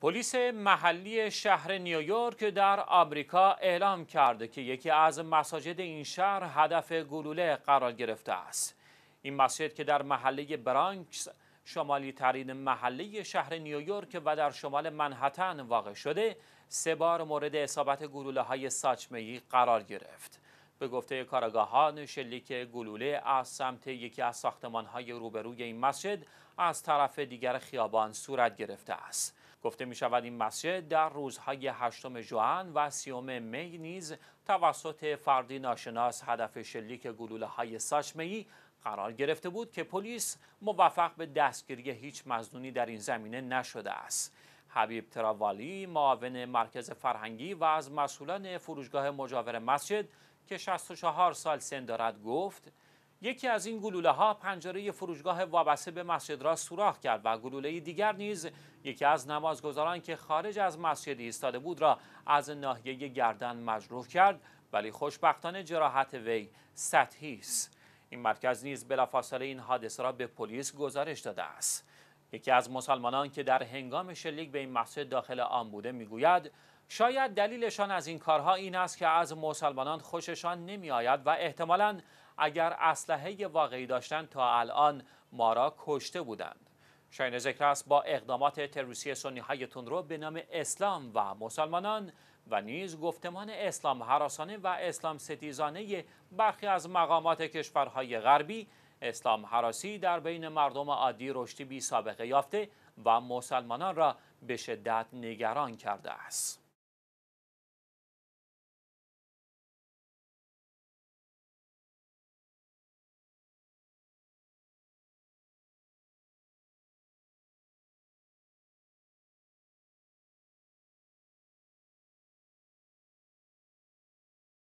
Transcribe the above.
پلیس محلی شهر نیویورک در آمریکا اعلام کرده که یکی از مساجد این شهر هدف گلوله قرار گرفته است. این مسجد که در محله برانکس شمالی ترین محله شهر نیویورک و در شمال منحتن واقع شده سه بار مورد اصابت گلوله های ساچمهی قرار گرفت. به گفته کارگاهان شلیک گلوله از سمت یکی از ساختمان‌های روبروی این مسجد از طرف دیگر خیابان صورت گرفته است گفته می شود این مسجد در روزهای هشتم جوان و سیوم می نیز توسط فردی ناشناس هدف شلیک گلوله های ساشمهی قرار گرفته بود که پلیس موفق به دستگیری هیچ مزنونی در این زمینه نشده است حبیب تراوالی معاون مرکز فرهنگی و از مسئولان فروشگاه مجاور مسجد که 64 سال سن دارد گفت یکی از این گلوله ها پنجره فروشگاه وابسته به مسجد را سوراخ کرد و گلوله دیگر نیز یکی از نمازگذاران که خارج از مسجد ایستاده بود را از ناحیه گردن مجروح کرد ولی خوشبختانه جراحت وی سطحی است این مرکز نیز بلافاصله این حادثه را به پلیس گزارش داده است یکی از مسلمانان که در هنگام شلیک به این مسجد داخل آن بوده میگوید شاید دلیلشان از این کارها این است که از مسلمانان خوششان نمیآید و احتمالا اگر اسلحه واقعی داشتند تا الان ما را کشته بودند شاین ذکر است با اقدامات تروریستی سنی های تندرو به نام اسلام و مسلمانان و نیز گفتمان اسلام حراسانه و اسلام ستیزانه برخی از مقامات کشورهای غربی اسلام حراسی در بین مردم عادی رشدی بی سابقه یافته و مسلمانان را به شدت نگران کرده است.